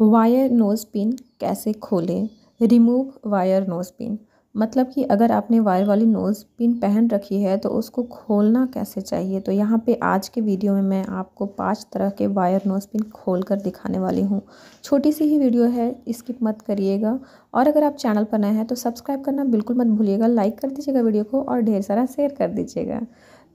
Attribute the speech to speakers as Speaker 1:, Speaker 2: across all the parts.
Speaker 1: wire nose pin कैसे खोलें remove wire nose pin मतलब कि अगर आपने वायर वाली नोज़ पिन पहन रखी है तो उसको खोलना कैसे चाहिए तो यहाँ पे आज के वीडियो में मैं आपको पांच तरह के वायर नोज़ पिन खोल कर दिखाने वाली हूँ छोटी सी ही वीडियो है स्किप मत करिएगा और अगर आप चैनल पर नए हैं तो सब्सक्राइब करना बिल्कुल मत भूलिएगा लाइक कर दीजिएगा वीडियो को और ढेर सारा शेयर कर दीजिएगा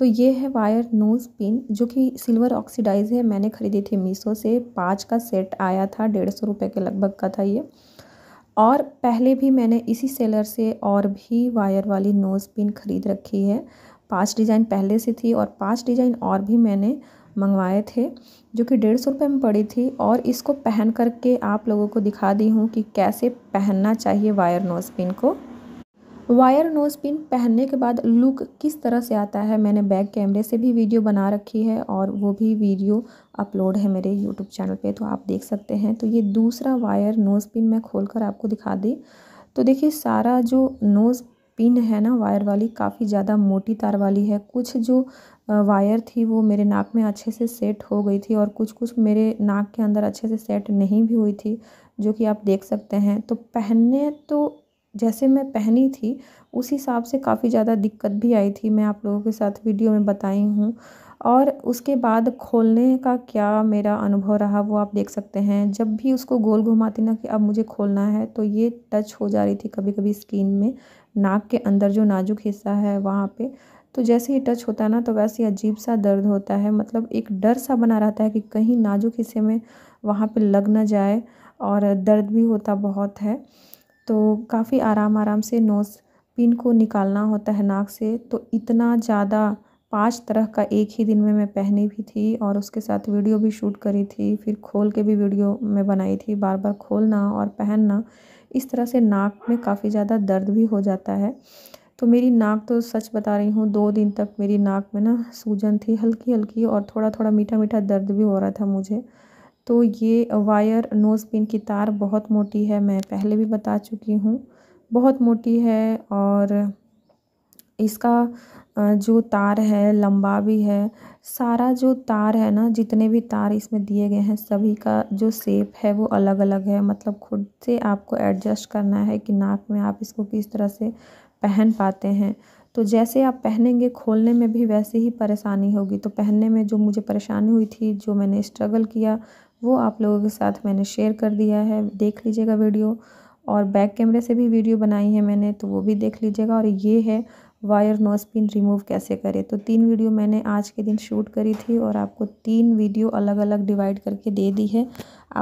Speaker 1: तो ये है वायर नोज़ पिन जो कि सिल्वर ऑक्सीडाइज है मैंने ख़रीदी थी मीशो से पाँच का सेट आया था डेढ़ सौ रुपये के लगभग का था ये और पहले भी मैंने इसी सेलर से और भी वायर वाली नोज़ पिन ख़रीद रखी है पांच डिज़ाइन पहले से थी और पांच डिज़ाइन और भी मैंने मंगवाए थे जो कि डेढ़ सौ रुपये में पड़ी थी और इसको पहन करके आप लोगों को दिखा दी हूँ कि कैसे पहनना चाहिए वायर नोज़ पिन को वायर नोज़ पिन पहनने के बाद लुक किस तरह से आता है मैंने बैक कैमरे से भी वीडियो बना रखी है और वो भी वीडियो अपलोड है मेरे यूट्यूब चैनल पे तो आप देख सकते हैं तो ये दूसरा वायर नोज़ पिन मैं खोल कर आपको दिखा दी तो देखिए सारा जो नोज़ पिन है ना वायर वाली काफ़ी ज़्यादा मोटी तार वाली है कुछ जो वायर थी वो मेरे नाक में अच्छे से सेट हो गई थी और कुछ कुछ मेरे नाक के अंदर अच्छे से सेट नहीं भी हुई थी जो कि आप देख सकते हैं तो पहनने तो जैसे मैं पहनी थी उस हिसाब से काफ़ी ज़्यादा दिक्कत भी आई थी मैं आप लोगों के साथ वीडियो में बताई हूँ और उसके बाद खोलने का क्या मेरा अनुभव रहा वो आप देख सकते हैं जब भी उसको गोल घुमाती ना कि अब मुझे खोलना है तो ये टच हो जा रही थी कभी कभी स्किन में नाक के अंदर जो नाजुक हिस्सा है वहाँ पे तो जैसे ही टच होता है ना तो वैसे अजीब सा दर्द होता है मतलब एक डर सा बना रहता है कि कहीं नाजुक हिस्से में वहाँ पर लग ना जाए और दर्द भी होता बहुत है तो काफ़ी आराम आराम से नोज़ पिन को निकालना होता है नाक से तो इतना ज़्यादा पांच तरह का एक ही दिन में मैं पहनी भी थी और उसके साथ वीडियो भी शूट करी थी फिर खोल के भी वीडियो मैं बनाई थी बार बार खोलना और पहनना इस तरह से नाक में काफ़ी ज़्यादा दर्द भी हो जाता है तो मेरी नाक तो सच बता रही हूँ दो दिन तक मेरी नाक में ना सूजन थी हल्की हल्की और थोड़ा थोड़ा मीठा मीठा दर्द भी हो रहा था मुझे तो ये वायर नोज़ पिन की तार बहुत मोटी है मैं पहले भी बता चुकी हूँ बहुत मोटी है और इसका जो तार है लंबा भी है सारा जो तार है ना जितने भी तार इसमें दिए गए हैं सभी का जो सेप है वो अलग अलग है मतलब खुद से आपको एडजस्ट करना है कि नाक में आप इसको किस तरह से पहन पाते हैं तो जैसे आप पहनेंगे खोलने में भी वैसे ही परेशानी होगी तो पहनने में जो मुझे परेशानी हुई थी जो मैंने स्ट्रगल किया वो आप लोगों के साथ मैंने शेयर कर दिया है देख लीजिएगा वीडियो और बैक कैमरे से भी वीडियो बनाई है मैंने तो वो भी देख लीजिएगा और ये है वायर नोज पिन रिमूव कैसे करें तो तीन वीडियो मैंने आज के दिन शूट करी थी और आपको तीन वीडियो अलग अलग डिवाइड करके दे दी है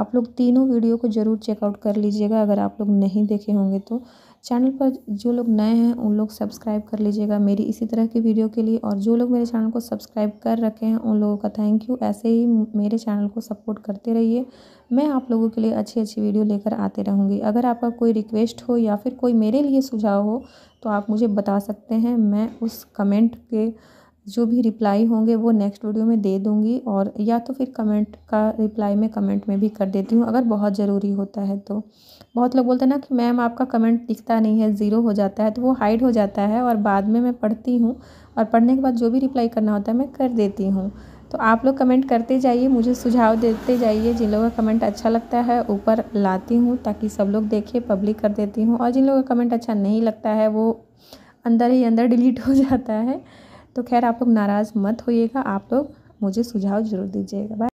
Speaker 1: आप लोग तीनों वीडियो को ज़रूर चेकआउट कर लीजिएगा अगर आप लोग नहीं देखे होंगे तो चैनल पर जो लोग नए हैं उन लोग सब्सक्राइब कर लीजिएगा मेरी इसी तरह की वीडियो के लिए और जो लोग मेरे चैनल को सब्सक्राइब कर रखे हैं उन लोगों का थैंक यू ऐसे ही मेरे चैनल को सपोर्ट करते रहिए मैं आप लोगों के लिए अच्छी अच्छी वीडियो लेकर आते रहूँगी अगर आपका कोई रिक्वेस्ट हो या फिर कोई मेरे लिए सुझाव हो तो आप मुझे बता सकते हैं मैं उस कमेंट के जो भी रिप्लाई होंगे वो नेक्स्ट वीडियो में दे दूँगी और या तो फिर कमेंट का रिप्लाई मैं कमेंट में भी कर देती हूँ अगर बहुत ज़रूरी होता है तो बहुत लोग बोलते हैं ना कि मैम आपका कमेंट दिखता नहीं है ज़ीरो हो जाता है तो वो हाइड हो जाता है और बाद में मैं पढ़ती हूँ और पढ़ने के बाद जो भी रिप्लाई करना होता है मैं कर देती हूँ तो आप लोग कमेंट करते जाइए मुझे सुझाव देते जाइए जिन लोगों का कमेंट अच्छा लगता है ऊपर लाती हूँ ताकि सब लोग देखें पब्लिक कर देती हूँ और जिन लोगों का कमेंट अच्छा नहीं लगता है वो अंदर ही अंदर डिलीट हो जाता है तो खैर आप लोग नाराज़ मत होइएगा आप लोग मुझे सुझाव ज़रूर दीजिएगा बाय